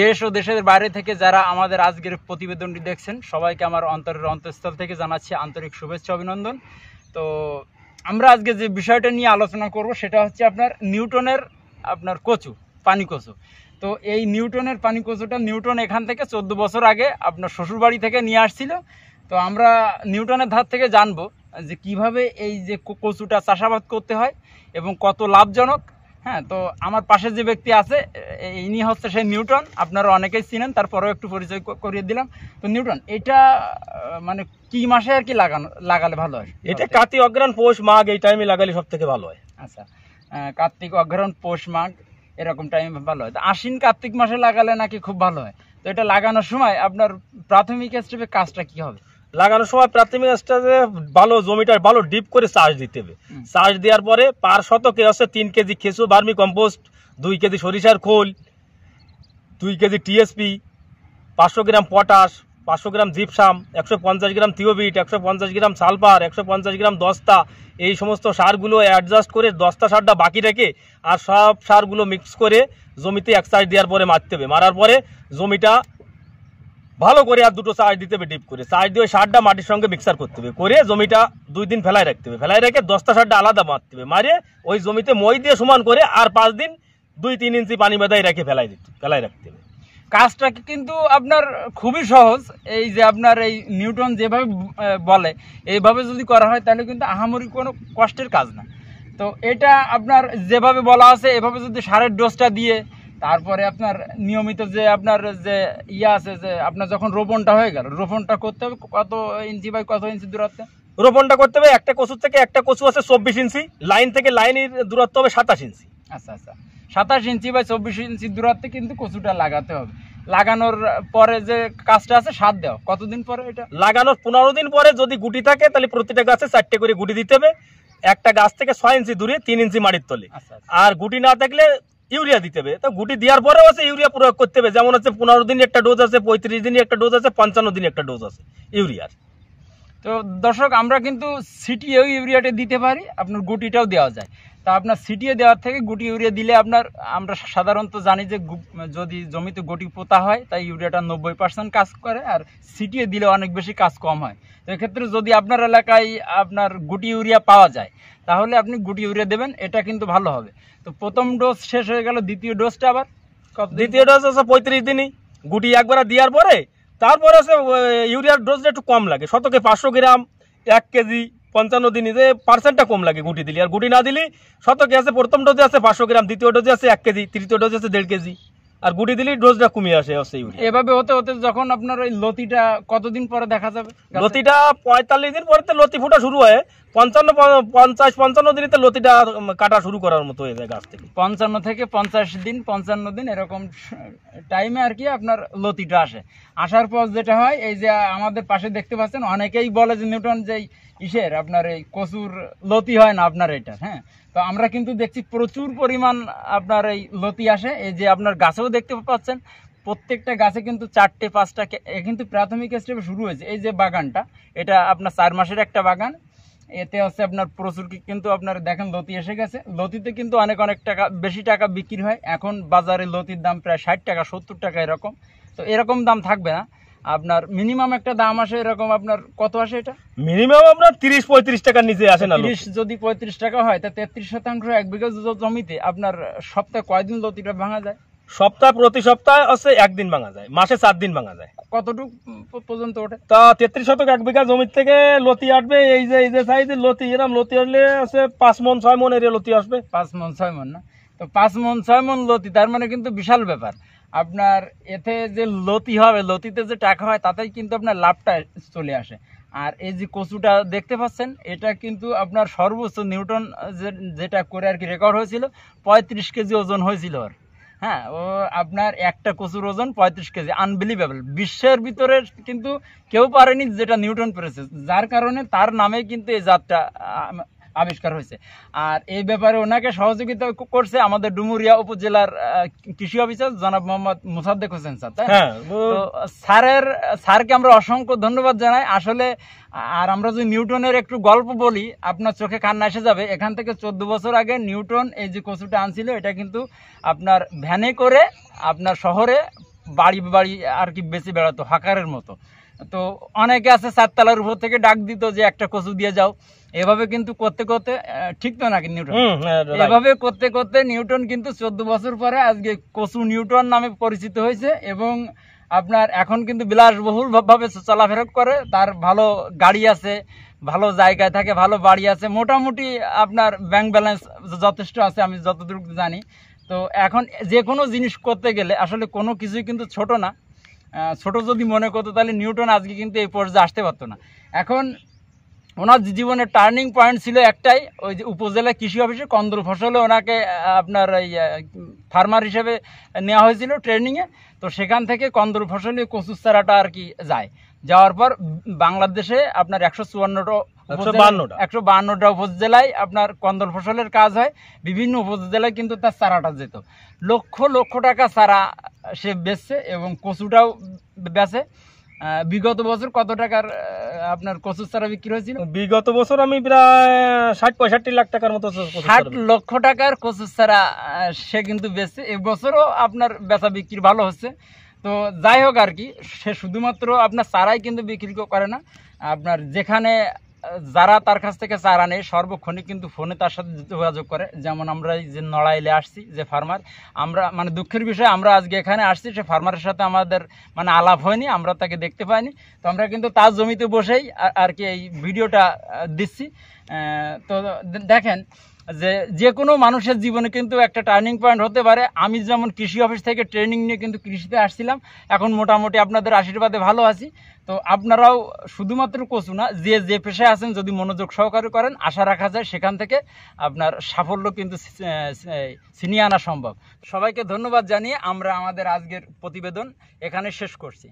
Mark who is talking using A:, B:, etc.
A: দেশ ও দেশের বাইরে থেকে যারা আমাদের আজকের প্রতিবেদনটি দেখছেন সবাইকে আমার অন্তরের অন্তঃস্থল থেকে জানাচ্ছি আন্তরিক শুভেচ্ছা অভিনন্দন তো আমরা আজকে যে বিষয়টা নিয়ে আলোচনা করব সেটা হচ্ছে আপনার নিউটনের আপনার কচু পানি কচু তো এই নিউটনের পানি কচুটা নিউটন এখান থেকে চোদ্দ বছর আগে আপনার শ্বশুরবাড়ি থেকে নিয়ে আসছিল তো আমরা নিউটনের ধার থেকে জানবো যে কিভাবে এই যে কচুটা চাষাবাদ করতে হয় এবং কত লাভজনক হ্যাঁ তো আমার পাশে যে ব্যক্তি আছে ইনি হচ্ছে সেই নিউটন আপনারা অনেকেই চিনেন তারপরেও একটু পরিচয় করিয়ে দিলাম তো নিউটন এটা মানে কি মাসে আর কি লাগানো লাগালে ভালো হয় এটা কার্তিক অগ্রাণ পৌষ মাঘ এই টাইমে লাগালে সব থেকে ভালো হয় আচ্ছা কার্তিক অগ্রহণ পৌষ মাঘ এরকম টাইমে ভালো হয় তো আশ্বিন কার্তিক মাসে লাগালে নাকি খুব ভালো হয় তো এটা লাগানোর সময় আপনার প্রাথমিক স্টেপে কাজটা কি হবে
B: লাগানোর সময় প্রাথমিক স্টেজে ভালো জমিটার ভালো ডিপ করে চাষ দিতে হবে চাষ দেওয়ার পরে পার শতকে হচ্ছে তিন কেজি খেসু বার্মি কম্পোস্ট দুই কেজি সরিষার খোল দুই কেজি টিএসপি পাঁচশো গ্রাম পটাশ পাঁচশো গ্রাম জিপসাম একশো পঞ্চাশ গ্রাম থিওবিট একশো পঞ্চাশ গ্রাম সালফার একশো পঞ্চাশ গ্রাম দস্তা এই সমস্ত সারগুলো অ্যাডজাস্ট করে দস্তা সারটা বাকি রেখে আর সব সারগুলো মিক্স করে জমিতে এক সাইড দেওয়ার পরে মারতে হবে মারার পরে জমিটা ভালো করে আর দুটো চাষ দিতে হবে ডিপ করে চাষ দিয়ে সারটা মাটির সঙ্গে মিক্সার করতে হবে করে জমিটা দুই দিন ফেলায় রাখতে হবে ফেলায় রেখে দশটা সারটা আলাদা মারতে হবে মারে ওই জমিতে মই দিয়ে সমান করে আর পাঁচ
A: দিন দুই তিন ইঞ্চি পানি বেঁধাই রেখে ফেলাই দিতে ফেলাই রাখতে হবে কাজটা কিন্তু আপনার খুবই সহজ এই যে আপনার এই নিউটন যেভাবে বলে এইভাবে যদি করা হয় তাহলে কিন্তু আহামরি কোনো কষ্টের কাজ না তো এটা আপনার যেভাবে বলা আছে এভাবে যদি সারের ডোজটা দিয়ে তারপরে আপনার নিয়মিত যে আপনার যে ইয়ে আছে যে আপনার যখন রোপণটা হয়ে গেল রোপণটা করতে হবে কত ইঞ্চি বাই কত ইঞ্চি দূরত্বে রোপণটা
B: করতে হবে একটা কচুর থেকে একটা কচু আছে চব্বিশ ইঞ্চি লাইন থেকে লাইনের দূরত্ব হবে সাতাশ ইঞ্চি
A: আচ্ছা আচ্ছা সাতাশ ইঞ্চি বা চব্বিশ ইঞ্চি দূরত্বে কিন্তু কচুটা লাগাতে হবে লাগানোর পরে যে কাজটা আছে সাত দেওয়া কতদিন পরে এটা লাগানোর পনেরো দিন পরে যদি গুটি থাকে তাহলে প্রতিটা গাছে
B: চারটে করে গুটি দিতে হবে একটা গাছ থেকে ছয় ইঞ্চি দূরে তিন ইঞ্চি মাটির তলে আচ্ছা, আচ্ছা। আর গুটি না থাকলে ইউরিয়া দিতে হবে তো গুটি দেওয়ার পরেও আছে ইউরিয়া প্রয়োগ করতে হবে যেমন আছে পনেরো দিন একটা ডোজ আছে পঁয়ত্রিশ
A: দিনই একটা ডোজ আছে পঞ্চান্ন দিন একটা ডোজ আছে ইউরিয়ার তো দর্শক আমরা কিন্তু সিটিও ইউরিয়াটা দিতে পারি আপনার গুটিটাও দেওয়া যায় তা আপনার সিটিও দেওয়ার থেকে গুটি ইউরিয়া দিলে আপনার আমরা সাধারণত জানি যে যদি জমিতে গুটি পোতা হয় তাই ইউরিয়াটা নব্বই পার্সেন্ট কাজ করে আর সিটিও দিলে অনেক বেশি কাজ কম হয় তো এক্ষেত্রে যদি আপনার এলাকায় আপনার গুটি ইউরিয়া পাওয়া যায় তাহলে আপনি গুটি ইউরিয়া দেবেন এটা কিন্তু ভালো হবে তো প্রথম ডোজ শেষ হয়ে গেল দ্বিতীয় ডোজটা আবার দ্বিতীয় ডোজ আছে পঁয়ত্রিশ দিনই গুটি একবার দেওয়ার
B: পরে তারপরে হচ্ছে ইউরিয়ার ডোজটা একটু কম লাগে শতকে পাঁচশো গ্রাম এক কেজি পঞ্চান্ন দিনই যে পার্সেন্টটা কম লাগে গুটি দিলি আর গুটি না দিলি শতকে আছে প্রথম ডোজে আছে পাঁচশো গ্রাম দ্বিতীয় ডোজে আছে এক কেজি তৃতীয় ডোজে আছে দেড় কেজি আর গুটি দিলি ডোজটা কমিয়ে আসে হচ্ছে
A: এভাবে হতে হতে যখন আপনার ওই লতিটা কতদিন পরে দেখা যাবে লতিটা পঁয়তাল্লিশ দিন পরে তো লতি ফুটা শুরু হয় পঞ্চান্ন পঞ্চাশ পঞ্চান্ন দিনে তো লতিটা কাটা শুরু করার মতো হয়ে যায় গাছ থেকে পঞ্চান্ন থেকে পঞ্চাশ দিন পঞ্চান্ন দিন এরকম টাইমে আর কি আপনার লতিটা আসে আসার পর যেটা হয় এই যে আমাদের পাশে দেখতে পাচ্ছেন অনেকেই বলে যে নিউটন যে ইসের আপনার এই কচুর লতি হয় না আপনার এটা হ্যাঁ তো আমরা কিন্তু দেখছি প্রচুর পরিমাণ আপনার এই লতি আসে এই যে আপনার গাছেও দেখতে পাচ্ছেন প্রত্যেকটা গাছে কিন্তু চারটে পাঁচটা কিন্তু প্রাথমিক স্টেপে শুরু হয়েছে এই যে বাগানটা এটা আপনার চার মাসের একটা বাগান এতে হচ্ছে আপনার প্রচুর কিন্তু আপনার দেখেন লতি এসে গেছে লতিতে কিন্তু অনেক অনেক টাকা বেশি টাকা বিক্রি হয় এখন বাজারে লতির দাম প্রায় ষাট টাকা সত্তর টাকা এরকম তো এরকম দাম থাকবে না আপনার মিনিমাম একটা দাম আসে এরকম আপনার কত আসে এটা
B: মিনিমাম আপনার তিরিশ পঁয়ত্রিশ টাকার নিচে আসে না তিরিশ
A: যদি পঁয়ত্রিশ টাকা হয় তা তেত্রিশ শতাংশ এক বিঘা জমিতে আপনার সপ্তাহে কয়দিন লতিটা ভাঙা যায় সপ্তাহ প্রতি সপ্তাহে আছে একদিন ভাঙা যায় মাসে চার দিন ভাঙা যায় কতটুক পর্যন্ত ওঠে
B: তা তেত্রিশ শতক এক বিঘা জমির থেকে লতি আসবে এই যে এই যে
A: সাইজ লতি এরম লতি আসলে আছে পাঁচ মন ছয় মন এরিয়া লতি আসবে পাঁচ মন ছয় মন না তো পাঁচ মন ছয় মন লতি তার মানে কিন্তু বিশাল ব্যাপার আপনার এতে যে লতি হবে লতিতে যে টাকা হয় তাতেই কিন্তু আপনার লাভটা চলে আসে আর এই যে কচুটা দেখতে পাচ্ছেন এটা কিন্তু আপনার সর্বোচ্চ নিউটন যেটা করে আর কি রেকর্ড হয়েছিল পঁয়ত্রিশ কেজি ওজন হয়েছিল আর হ্যাঁ ও আপনার একটা কচুর ওজন পঁয়ত্রিশ কেজি আনবিলিভেবল বিশ্বের ভিতরে কিন্তু কেউ পারেনি যেটা নিউটন পেরেছে যার কারণে তার নামে কিন্তু এই জাতটা আবিষ্কার হয়েছে আর এই ব্যাপারে ওনাকে সহযোগিতা করছে আমাদের ডুমুরিয়া উপজেলার কৃষি অফিসার জনাব মোহাম্মদ মুসাদ্দেক হোসেন স্যার তাই হ্যাঁ, স্যারের স্যারকে আমরা অসংখ্য ধন্যবাদ জানাই আসলে আর আমরা যদি নিউটনের একটু গল্প বলি আপনার চোখে কান্না এসে যাবে এখান থেকে চোদ্দ বছর আগে নিউটন এই যে কচুটা আনছিল এটা কিন্তু আপনার ভ্যানে করে আপনার শহরে বাড়ি বাড়ি আর কি বেশি বেড়াতো হাকারের মতো তো অনেকে আছে সাততলার উপর থেকে ডাক দিত যে একটা কচু দিয়ে যাও এভাবে কিন্তু করতে করতে ঠিক তো নাকি নিউটন হ্যাঁ, এভাবে করতে করতে নিউটন কিন্তু চোদ্দ বছর পরে আজকে কচু নিউটন নামে পরিচিত হয়েছে এবং আপনার এখন কিন্তু বিলাসবহুল ভাবে চলাফেরা করে তার ভালো গাড়ি আছে ভালো জায়গায় থাকে ভালো বাড়ি আছে মোটামুটি আপনার ব্যাংক ব্যালেন্স যথেষ্ট আছে আমি যতদূর জানি তো এখন যে কোনো জিনিস করতে গেলে আসলে কোনো কিছুই কিন্তু ছোট না ছোট যদি মনে করতো তাহলে নিউটন আজকে কিন্তু এই পর্যায়ে আসতে পারতো না এখন ওনার জীবনের টার্নিং পয়েন্ট ছিল একটাই ওই যে উপজেলা কৃষি অফিসে কন্দল ফসলে ওনাকে আপনার এই ফার্মার হিসেবে নেওয়া হয়েছিল ট্রেনিংয়ে তো সেখান থেকে কন্দল ফসলে কচুর চারাটা আর কি যায় যাওয়ার পর বাংলাদেশে আপনার একশো চুয়ান্নটা একশো বাহান্নটা উপজেলায় আপনার কন্দল ফসলের কাজ হয় বিভিন্ন উপজেলায় কিন্তু তার চারাটা যেত লক্ষ লক্ষ টাকা চারা সে বেচছে এবং কচুটাও বেচে বিগত বছর কত টাকার আপনার কচুর চারা বিক্রি হয়েছিল বিগত বছর আমি প্রায় ষাট পঁয়ষট্টি লাখ টাকার মতো ষাট লক্ষ টাকার কচুর চারা সে কিন্তু বেছে এবছরও আপনার বেচা বিক্রি ভালো হচ্ছে তো যাই হোক আর কি সে শুধুমাত্র আপনার চারাই কিন্তু বিক্রি করে না আপনার যেখানে যারা তার কাছ থেকে চারা নেয় সর্বক্ষণই কিন্তু ফোনে তার সাথে যোগাযোগ করে যেমন আমরা যে নড়াইলে আসছি যে ফার্মার আমরা মানে দুঃখের বিষয় আমরা আজকে এখানে আসছি সে ফার্মারের সাথে আমাদের মানে আলাপ হয়নি আমরা তাকে দেখতে পাইনি তো আমরা কিন্তু তার জমিতে বসেই আর কি এই ভিডিওটা দিচ্ছি তো দেখেন যে যে কোনো মানুষের জীবনে কিন্তু একটা টার্নিং পয়েন্ট হতে পারে আমি যেমন কৃষি অফিস থেকে ট্রেনিং নিয়ে কিন্তু কৃষিতে আসছিলাম এখন মোটামুটি আপনাদের আশীর্বাদে ভালো আছি তো আপনারাও শুধুমাত্র কচু না যে যে পেশায় আছেন যদি মনোযোগ সহকারে করেন আশা রাখা যায় সেখান থেকে আপনার সাফল্য কিন্তু ছিনিয়ে আনা সম্ভব সবাইকে ধন্যবাদ জানিয়ে আমরা আমাদের আজকের প্রতিবেদন এখানে শেষ করছি